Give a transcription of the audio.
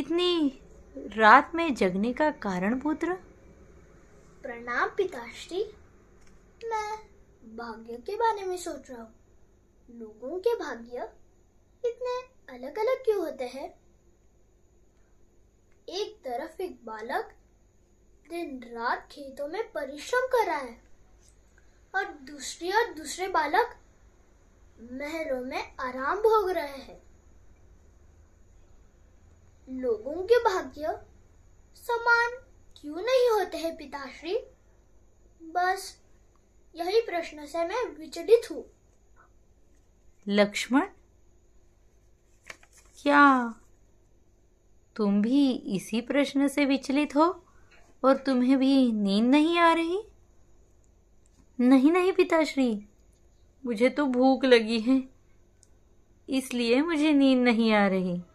इतनी रात में जगने का कारण पुत्र प्रणाम पिताश्री मैं भाग्य के बारे में सोच रहा हूँ लोगों के भाग्य इतने अलग अलग क्यों होते हैं एक तरफ एक बालक दिन रात खेतों में परिश्रम कर रहा है और दूसरी और दूसरे बालक महलों में आराम भोग रहे हैं लोगों के भाग्य समान क्यों नहीं होते हैं पिताश्री बस यही प्रश्न से मैं विचलित हूँ लक्ष्मण क्या तुम भी इसी प्रश्न से विचलित हो और तुम्हें भी नींद नहीं आ रही नहीं नहीं पिताश्री मुझे तो भूख लगी है इसलिए मुझे नींद नहीं आ रही